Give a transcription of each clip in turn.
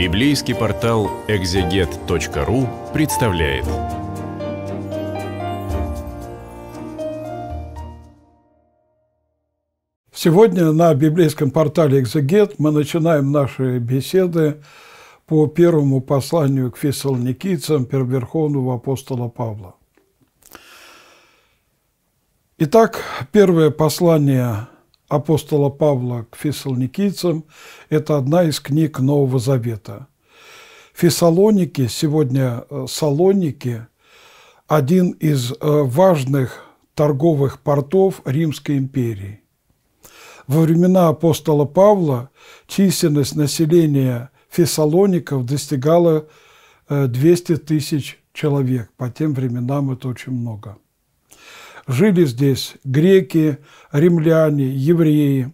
Библейский портал экзегет.ру представляет. Сегодня на библейском портале «Экзегет» мы начинаем наши беседы по первому посланию к фессалоникийцам первоверховного апостола Павла. Итак, первое послание апостола Павла к фессалоникийцам – это одна из книг Нового Завета. Фессалоники, сегодня э, Салоники – один из э, важных торговых портов Римской империи. Во времена апостола Павла численность населения фессалоников достигала 200 э, тысяч человек. По тем временам это очень много. Жили здесь греки, римляне, евреи.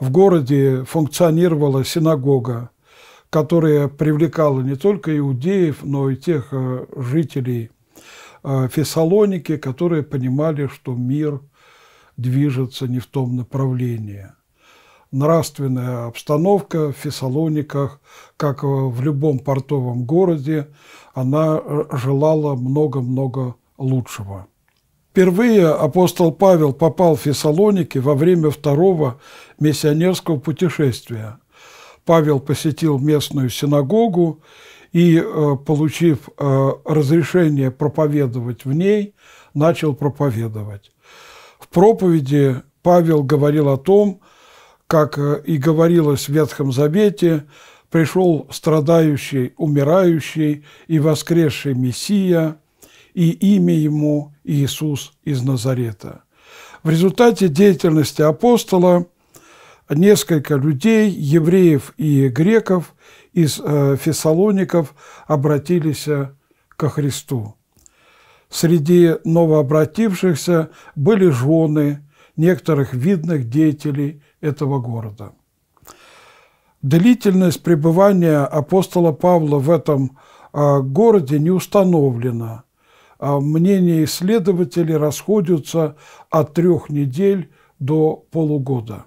В городе функционировала синагога, которая привлекала не только иудеев, но и тех э, жителей э, Фессалоники, которые понимали, что мир движется не в том направлении. Нравственная обстановка в Фессалониках, как в любом портовом городе, она э, желала много-много лучшего. Впервые апостол Павел попал в Фессалоники во время второго миссионерского путешествия. Павел посетил местную синагогу и, э, получив э, разрешение проповедовать в ней, начал проповедовать. В проповеди Павел говорил о том, как э, и говорилось в Ветхом Завете, пришел страдающий, умирающий и воскресший Мессия – и имя ему Иисус из Назарета. В результате деятельности апостола несколько людей, евреев и греков из э, Фессалоников обратились э, ко Христу. Среди новообратившихся были жены некоторых видных деятелей этого города. Длительность пребывания апостола Павла в этом э, городе не установлена, а, мнения исследователей расходятся от трех недель до полугода.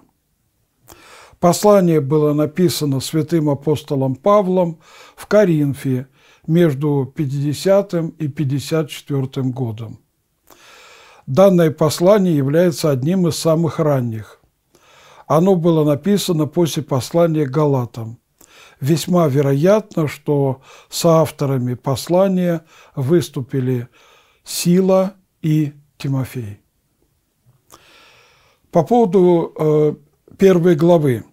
Послание было написано святым апостолом Павлом в Коринфе между 50 и 54 годом. Данное послание является одним из самых ранних. Оно было написано после послания Галатам. Весьма вероятно, что соавторами послания выступили – Сила и Тимофей. По поводу э, первой главы.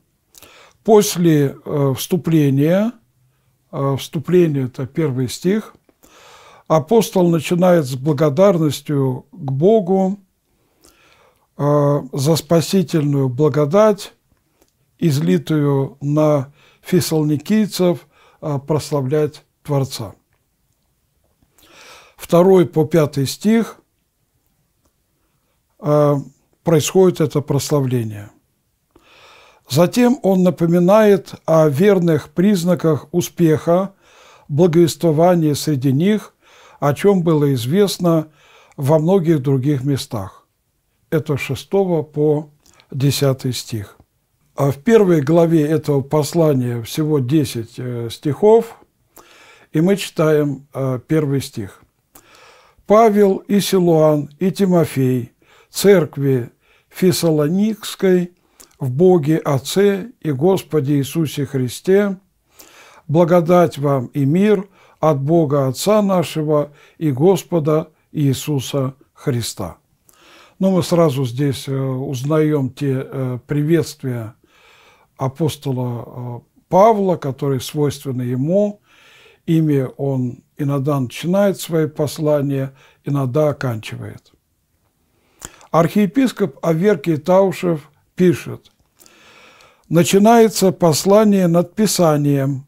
После э, вступления, э, вступление – это первый стих, апостол начинает с благодарностью к Богу э, за спасительную благодать, излитую на фессалоникийцев, э, прославлять Творца. 2 по 5 стих э, происходит это прославление. Затем он напоминает о верных признаках успеха, благовествования среди них, о чем было известно во многих других местах. Это 6 по 10 стих. А в первой главе этого послания всего 10 э, стихов, и мы читаем э, первый стих. Павел и Силуан и Тимофей, церкви Фессалоникской, в Боге Отце и Господе Иисусе Христе, благодать вам и мир от Бога Отца нашего и Господа Иисуса Христа. Но мы сразу здесь э, узнаем те э, приветствия апостола э, Павла, которые свойственны ему. Ими он иногда начинает свои послания, иногда оканчивает. Архиепископ Аверкий Таушев пишет, «Начинается послание над Писанием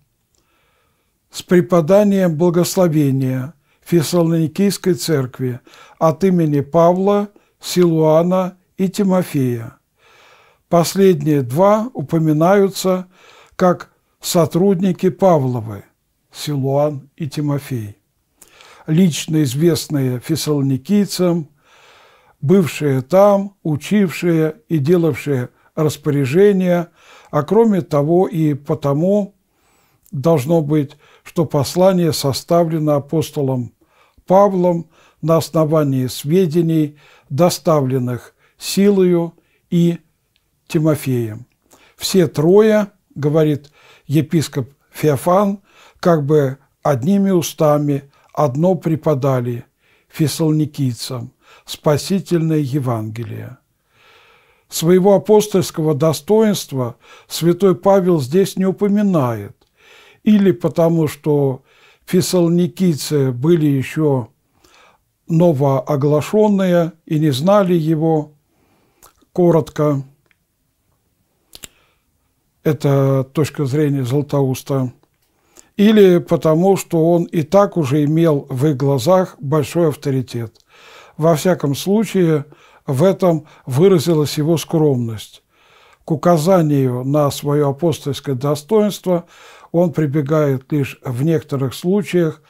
с преподанием благословения Фессалоникийской церкви от имени Павла, Силуана и Тимофея. Последние два упоминаются как сотрудники Павловы – Силуан и Тимофей, лично известные фессалоникийцам, бывшие там, учившие и делавшие распоряжения, а кроме того и потому должно быть, что послание составлено апостолом Павлом на основании сведений, доставленных силою и Тимофеем. Все трое, говорит епископ Феофан, как бы одними устами одно преподали фессалоникийцам спасительное Евангелие. Своего апостольского достоинства святой Павел здесь не упоминает, или потому что фессалоникийцы были еще новооглашенные и не знали его. Коротко, это точка зрения Златоуста – или потому, что он и так уже имел в их глазах большой авторитет. Во всяком случае, в этом выразилась его скромность. К указанию на свое апостольское достоинство он прибегает лишь в некоторых случаях,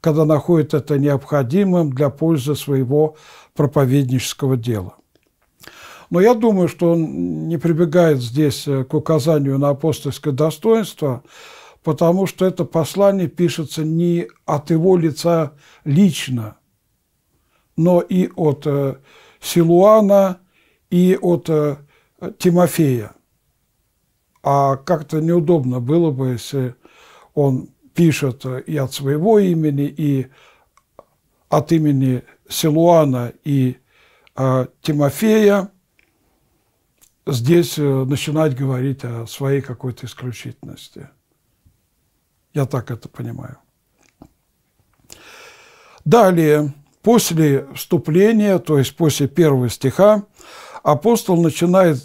когда находит это необходимым для пользы своего проповеднического дела. Но я думаю, что он не прибегает здесь э, к указанию на апостольское достоинство, потому что это послание пишется не от его лица лично, но и от э, Силуана, и от э, Тимофея. А как-то неудобно было бы, если он пишет э, и от своего имени, и от имени Силуана и э, Тимофея, здесь э, начинать говорить о своей какой-то исключительности. Я так это понимаю. Далее, после вступления, то есть после первого стиха, апостол начинает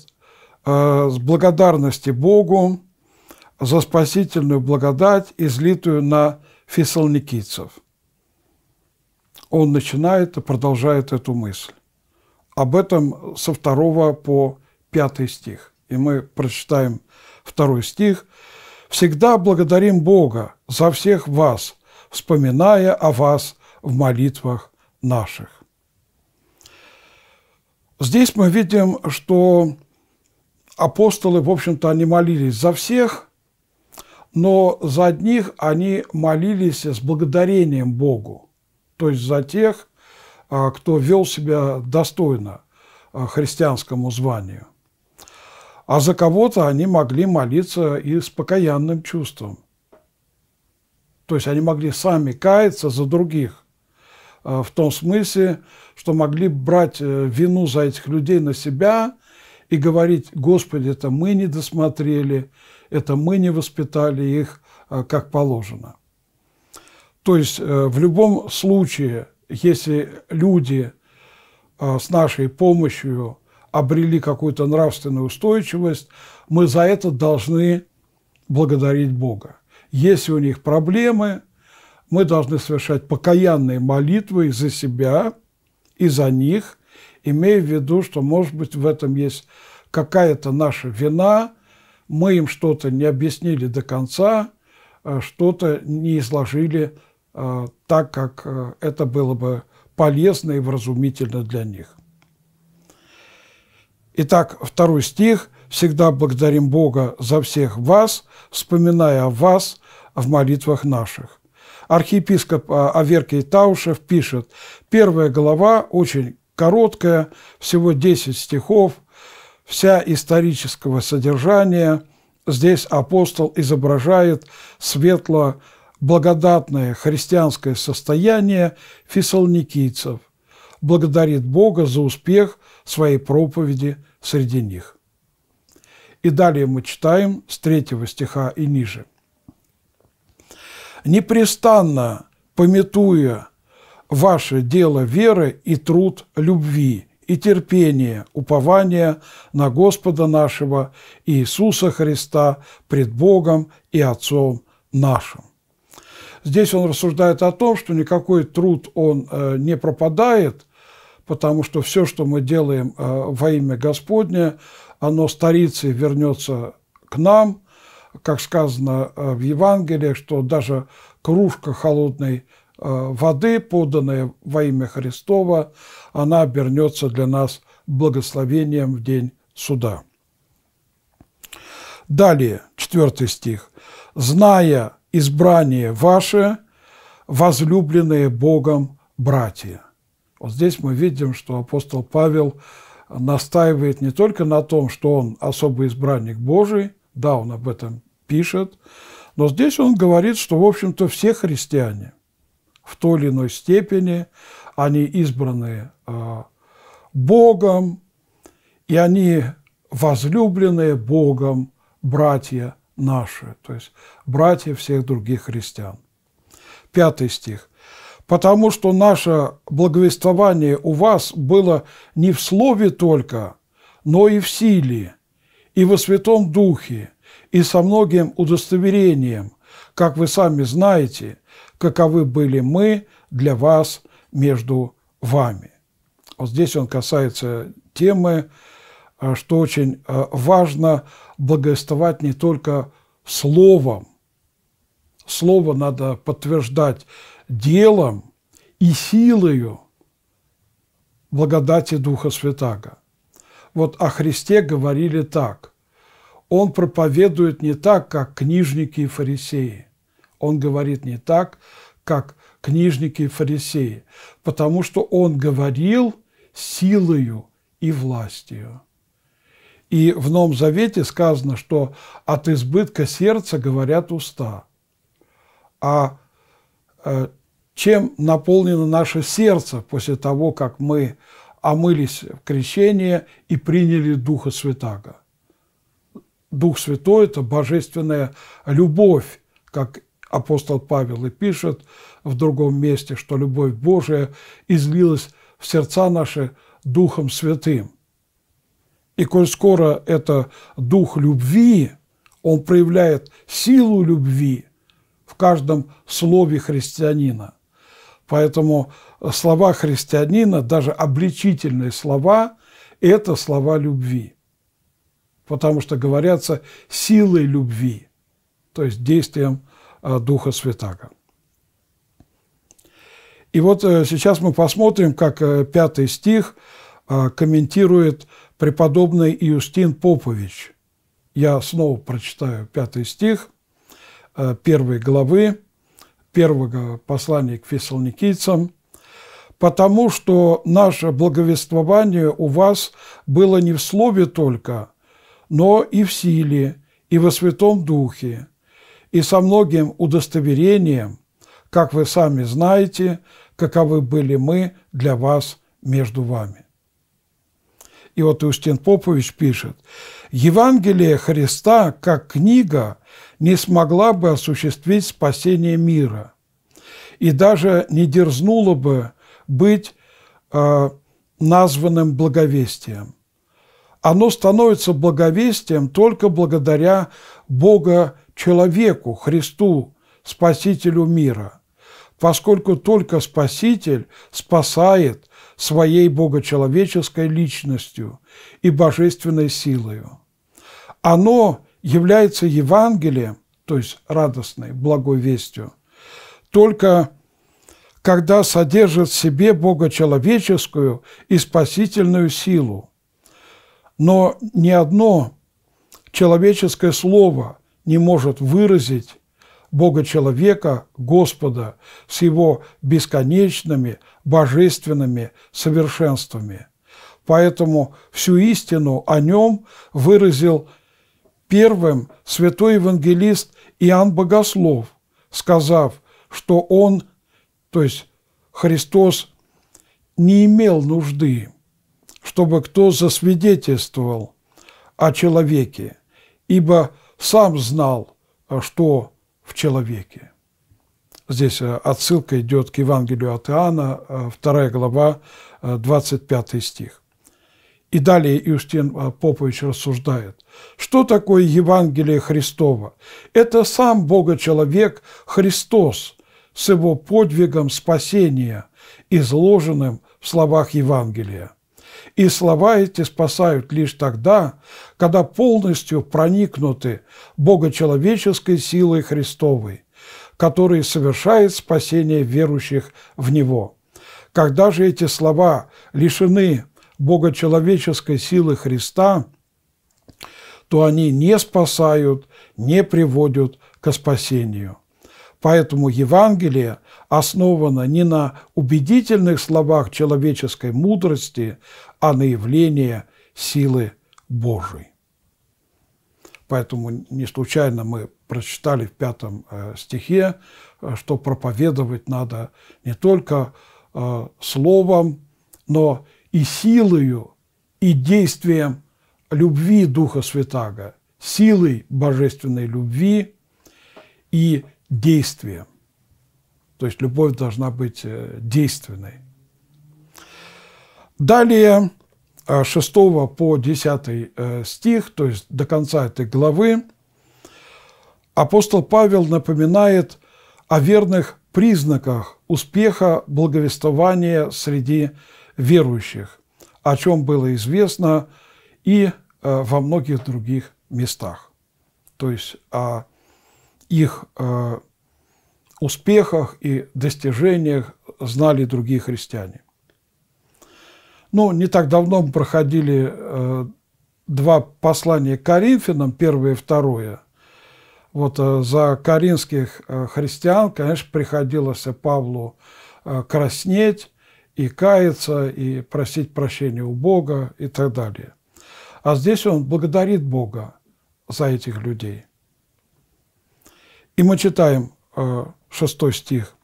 э, с благодарности Богу за спасительную благодать, излитую на фессалоникийцев. Он начинает и продолжает эту мысль. Об этом со второго по пятый стих. И мы прочитаем второй стих – Всегда благодарим Бога за всех вас, вспоминая о вас в молитвах наших. Здесь мы видим, что апостолы, в общем-то, они молились за всех, но за одних они молились с благодарением Богу, то есть за тех, а, кто вел себя достойно а, христианскому званию – а за кого-то они могли молиться и с покаянным чувством. То есть они могли сами каяться за других, э, в том смысле, что могли брать э, вину за этих людей на себя и говорить, Господи, это мы не досмотрели, это мы не воспитали их э, как положено. То есть в любом случае, если люди с нашей помощью – обрели какую-то нравственную устойчивость, мы за это должны благодарить Бога. Если у них проблемы, мы должны совершать покаянные молитвы за себя и за них, имея в виду, что, может быть, в этом есть какая-то наша вина, мы им что-то не объяснили до конца, э, что-то не изложили э, так, как э, это было бы полезно и вразумительно для них. Итак, второй стих. «Всегда благодарим Бога за всех вас, вспоминая о вас в молитвах наших». Архиепископ а, Аверкий Таушев пишет, первая глава очень короткая, всего 10 стихов, вся исторического содержания. Здесь апостол изображает светло благодатное христианское состояние фессалоникийцев, благодарит Бога за успех – своей проповеди среди них. И далее мы читаем с третьего стиха и ниже. «Непрестанно пометуя ваше дело веры и труд любви, и терпения, упование на Господа нашего Иисуса Христа пред Богом и Отцом нашим. Здесь он рассуждает о том, что никакой труд он э, не пропадает, потому что все, что мы делаем э, во имя Господне, оно старицей вернется к нам, как сказано э, в Евангелии, что даже кружка холодной э, воды, поданная во имя Христова, она обернется для нас благословением в день суда. Далее, четвертый стих. «Зная избрание ваше, возлюбленные Богом братья». Вот здесь мы видим, что апостол Павел настаивает не только на том, что он особый избранник Божий, да, он об этом пишет, но здесь он говорит, что, в общем-то, все христиане в той или иной степени, они избраны э, Богом, и они возлюбленные Богом братья наши, то есть братья всех других христиан. Пятый стих потому что наше благовествование у вас было не в слове только, но и в силе, и во Святом Духе, и со многим удостоверением, как вы сами знаете, каковы были мы для вас между вами. Вот здесь он касается темы, а, что очень а, важно благовествовать не только словом. Слово надо подтверждать делом и силою благодати Духа Святаго. Вот о Христе говорили так. Он проповедует не так, как книжники и фарисеи. Он говорит не так, как книжники и фарисеи, потому что он говорил силою и властью. И в Новом Завете сказано, что от избытка сердца говорят уста, а э, чем наполнено наше сердце после того, как мы омылись в крещение и приняли Духа Святаго. Дух Святой – это божественная любовь, как апостол Павел и пишет в другом месте, что любовь Божия излилась в сердца наши Духом Святым. И коль скоро это Дух любви, он проявляет силу любви в каждом слове христианина. Поэтому слова христианина, даже обличительные слова, это слова любви, потому что говорятся силой любви, то есть действием э, Духа Святаго. И вот э, сейчас мы посмотрим, как э, пятый стих комментирует преподобный Иустин Попович. Я снова прочитаю пятый стих первой главы первого послания к фессалоникийцам, потому что наше благовествование у вас было не в слове только, но и в силе, и во Святом Духе, и со многим удостоверением, как вы сами знаете, каковы были мы для вас между вами. И вот Иустин Попович пишет – Евангелие Христа как книга не смогла бы осуществить спасение мира и даже не дерзнула бы быть э, названным благовестием. Оно становится благовестием только благодаря Бога человеку, Христу, Спасителю мира, поскольку только Спаситель спасает своей богочеловеческой личностью и божественной силою. Оно является Евангелием, то есть радостной, благой вестью, только когда содержит в себе богочеловеческую и спасительную силу. Но ни одно человеческое слово не может выразить Бога-человека, Господа, с его бесконечными божественными совершенствами. Поэтому всю истину о нем выразил первым святой евангелист Иоанн Богослов, сказав, что он, то есть Христос, не имел нужды, чтобы кто засвидетельствовал о человеке, ибо сам знал, что в человеке. Здесь э, отсылка идет к Евангелию от Иоанна, 2 э, глава, 25 э, стих. И далее Иустин Попович рассуждает, что такое Евангелие Христова? Это сам Бога-человек Христос с его подвигом спасения, изложенным в словах Евангелия. И слова эти спасают лишь тогда, когда полностью проникнуты богочеловеческой силой Христовой, который совершает спасение верующих в Него. Когда же эти слова лишены богочеловеческой силы Христа, то они не спасают, не приводят к спасению. Поэтому Евангелие основано не на убедительных словах человеческой мудрости, а на явлении силы Божией. Поэтому не случайно мы прочитали в пятом э, стихе, э, что проповедовать надо не только э, словом, но и силою, и действием любви Духа Святаго, силой божественной любви и действие. То есть любовь должна быть э, действенной. Далее, 6 э, по 10 э, стих, то есть до конца этой главы, апостол Павел напоминает о верных признаках успеха благовествования среди верующих, о чем было известно и во многих других местах. То есть о их э, успехах и достижениях знали другие христиане. Ну, не так давно мы проходили э, два послания к Коринфянам, первое и второе. Вот э, за коринфских э, христиан, конечно, приходилось Павлу э, краснеть и каяться, и просить прощения у Бога и так далее. А здесь он благодарит Бога за этих людей. И мы читаем э, шестой стих.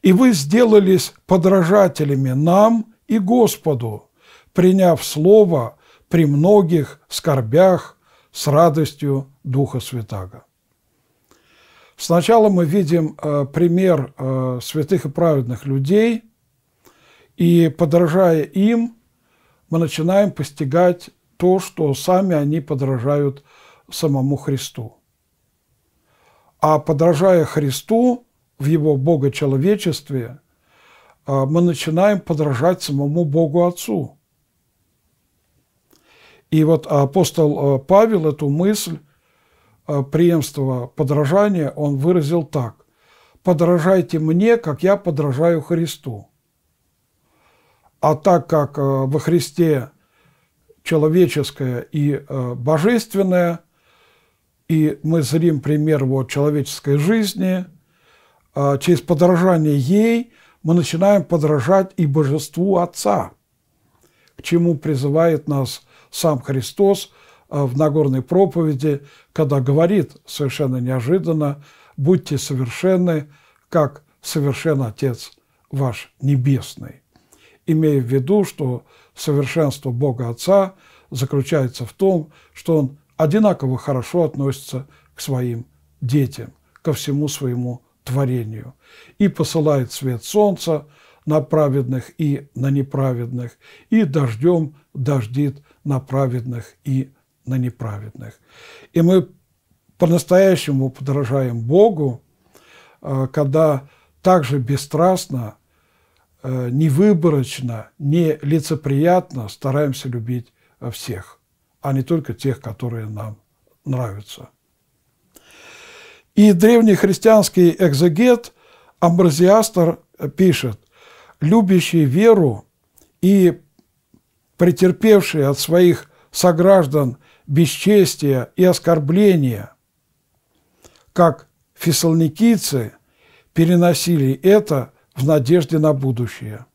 «И вы сделались подражателями нам и Господу, приняв Слово при многих скорбях с радостью Духа Святаго». Сначала мы видим э, пример э, святых и праведных людей, и, подражая им, мы начинаем постигать то, что сами они подражают самому Христу. А подражая Христу в его богочеловечестве, а, мы начинаем подражать самому Богу Отцу. И вот апостол а, Павел эту мысль а, преемства подражания он выразил так. «Подражайте мне, как я подражаю Христу». А так как во Христе человеческое и божественное – и мы зрим пример вот, человеческой жизни, а, через подражание ей мы начинаем подражать и божеству Отца, к чему призывает нас сам Христос а, в Нагорной проповеди, когда говорит совершенно неожиданно «Будьте совершенны, как совершен Отец ваш Небесный», имея в виду, что совершенство Бога Отца заключается в том, что Он одинаково хорошо относится к своим детям, ко всему своему творению. И посылает свет солнца на праведных и на неправедных, и дождем дождит на праведных и на неправедных. И мы по-настоящему подражаем Богу, а, когда также бесстрастно, э, невыборочно, не лицеприятно стараемся любить э, всех а не только тех, которые нам нравятся. И древний христианский экзегет Амбразиастр пишет, любящий веру и претерпевший от своих сограждан бесчестия и оскорбления, как фессалоникийцы переносили это в надежде на будущее.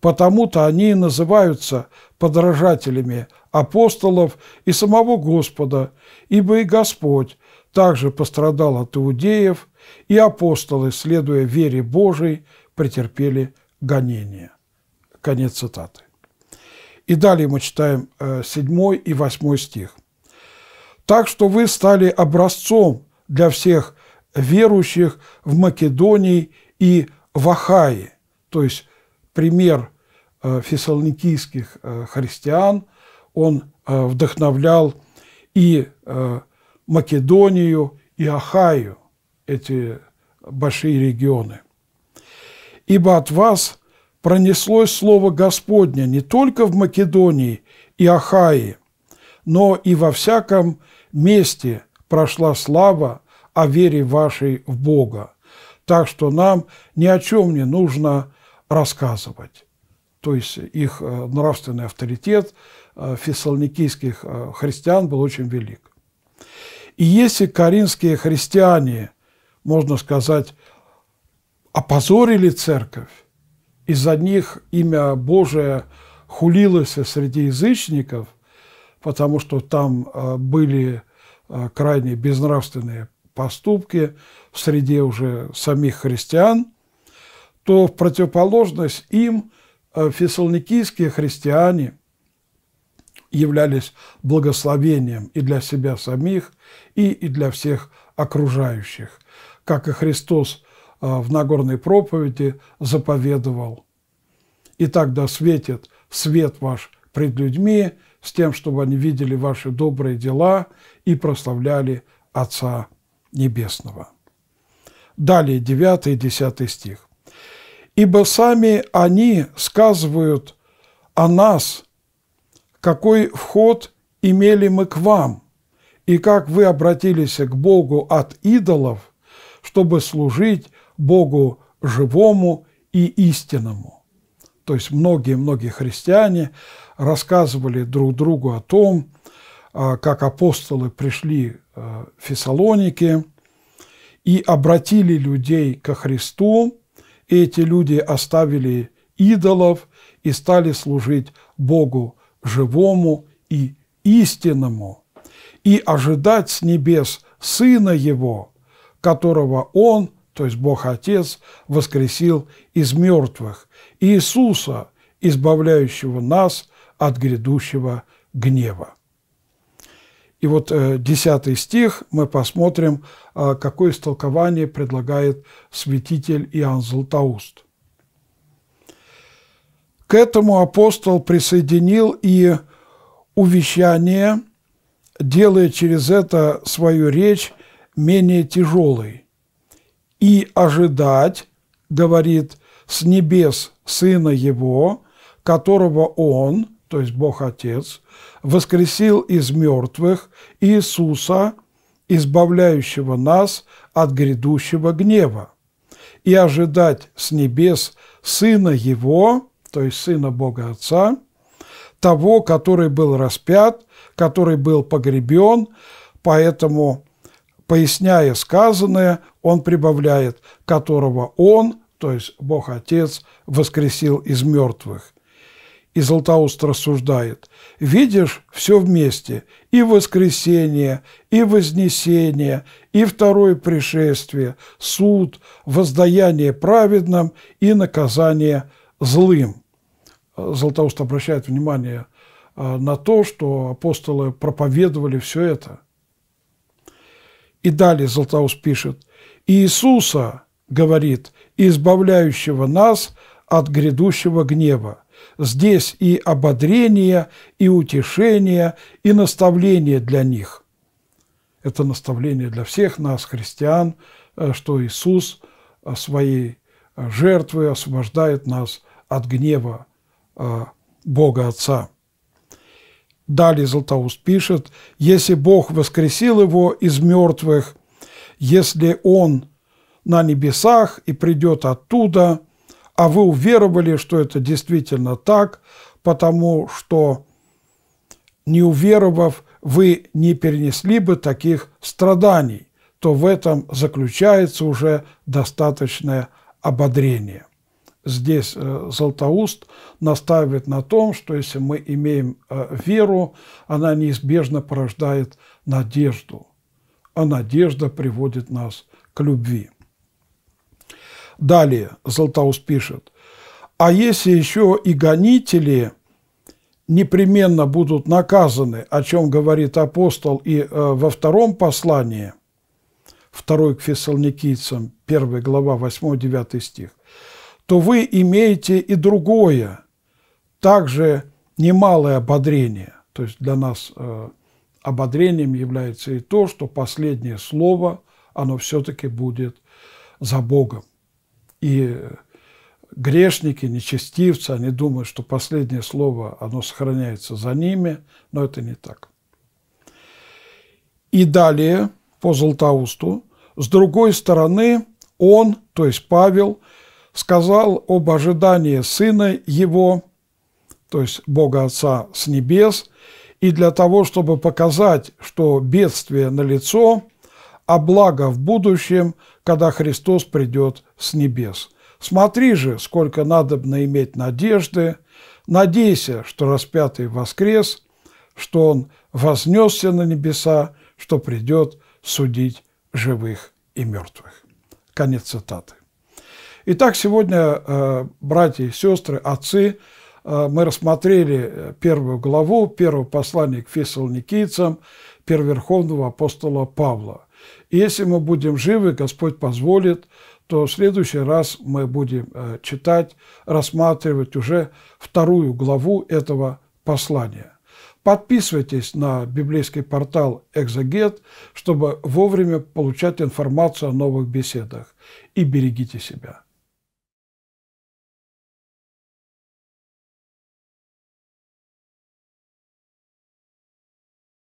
Потому-то они и называются подражателями апостолов и самого Господа, ибо и Господь также пострадал от иудеев, и апостолы, следуя вере Божией, претерпели гонения». Конец цитаты. И далее мы читаем 7 э, и 8 стих. «Так что вы стали образцом для всех верующих в Македонии и в Ахае». То есть пример э, фессалоникийских э, христиан, он э, вдохновлял и э, Македонию, и Ахаю, эти большие регионы. «Ибо от вас пронеслось слово Господня не только в Македонии и Ахае, но и во всяком месте прошла слава о вере вашей в Бога. Так что нам ни о чем не нужно рассказывать». То есть их э, нравственный авторитет – Э, фессалоникийских э, христиан был очень велик. И если коринфские христиане, можно сказать, опозорили церковь, из-за них имя Божие хулилось среди язычников, потому что там э, были крайне безнравственные поступки в среде уже самих христиан, то в противоположность им фессалоникийские христиане – являлись благословением и для себя самих, и, для всех окружающих, как и Христос а, в Нагорной проповеди заповедовал. «И тогда светит свет ваш пред людьми, с тем, чтобы они видели ваши добрые дела и прославляли Отца Небесного». Далее 9 и 10 стих. «Ибо сами они сказывают о нас, какой вход имели мы к вам, и как вы обратились к Богу от идолов, чтобы служить Богу живому и истинному. То есть многие-многие христиане рассказывали друг другу о том, а, как апостолы пришли а, в Фессалоники и обратили людей ко Христу, и эти люди оставили идолов и стали служить Богу живому и истинному, и ожидать с небес Сына Его, которого Он, то есть Бог Отец, воскресил из мертвых, Иисуса, избавляющего нас от грядущего гнева. И вот э, десятый стих мы посмотрим, э, какое истолкование предлагает святитель Иоанн Златоуст. К этому апостол присоединил и увещание, делая через это свою речь менее тяжелой. «И ожидать, — говорит, — с небес Сына Его, которого Он, то есть Бог Отец, воскресил из мертвых Иисуса, избавляющего нас от грядущего гнева, и ожидать с небес Сына Его, то есть Сына Бога Отца, того, который был распят, который был погребен, поэтому, поясняя сказанное, он прибавляет, которого он, то есть Бог Отец, воскресил из мертвых. И Златоуст рассуждает, видишь все вместе, и воскресение, и вознесение, и второе пришествие, суд, воздаяние праведным и наказание злым. Златоуст обращает внимание а, на то, что апостолы проповедовали все это. И далее Златоуст пишет, «Иисуса, — говорит, — избавляющего нас от грядущего гнева. Здесь и ободрение, и утешение, и наставление для них». Это наставление для всех нас, христиан, э, что Иисус э, своей э, жертвой освобождает нас от гнева, Э, Бога Отца. Далее Златоуст пишет, «Если Бог воскресил его из мертвых, если он на небесах и придет оттуда, а вы уверовали, что это действительно так, потому что, не уверовав, вы не перенесли бы таких страданий, то в этом заключается уже достаточное ободрение здесь э, Златоуст настаивает на том, что если мы имеем э, веру, она неизбежно порождает надежду, а надежда приводит нас к любви. Далее Златоуст пишет, а если еще и гонители непременно будут наказаны, о чем говорит апостол и э, во втором послании, 2 к фессалоникийцам, 1 глава, 8-9 стих, то вы имеете и другое, также немалое ободрение. То есть для нас э, ободрением является и то, что последнее слово, оно все-таки будет за Богом. И грешники, нечестивцы, они думают, что последнее слово, оно сохраняется за ними, но это не так. И далее, по Златоусту, с другой стороны, он, то есть Павел – сказал об ожидании Сына Его, то есть Бога Отца с небес, и для того, чтобы показать, что бедствие налицо, а благо в будущем, когда Христос придет с небес. Смотри же, сколько надобно иметь надежды, надейся, что распятый воскрес, что он вознесся на небеса, что придет судить живых и мертвых. Конец цитаты. Итак, сегодня, э, братья и сестры, отцы, э, мы рассмотрели э, первую главу, первого послания к фессалоникийцам, первоверховного апостола Павла. И если мы будем живы, Господь позволит, то в следующий раз мы будем читать, рассматривать уже вторую главу этого послания. Подписывайтесь на библейский портал «Экзогет», чтобы вовремя получать информацию о новых беседах. И берегите себя.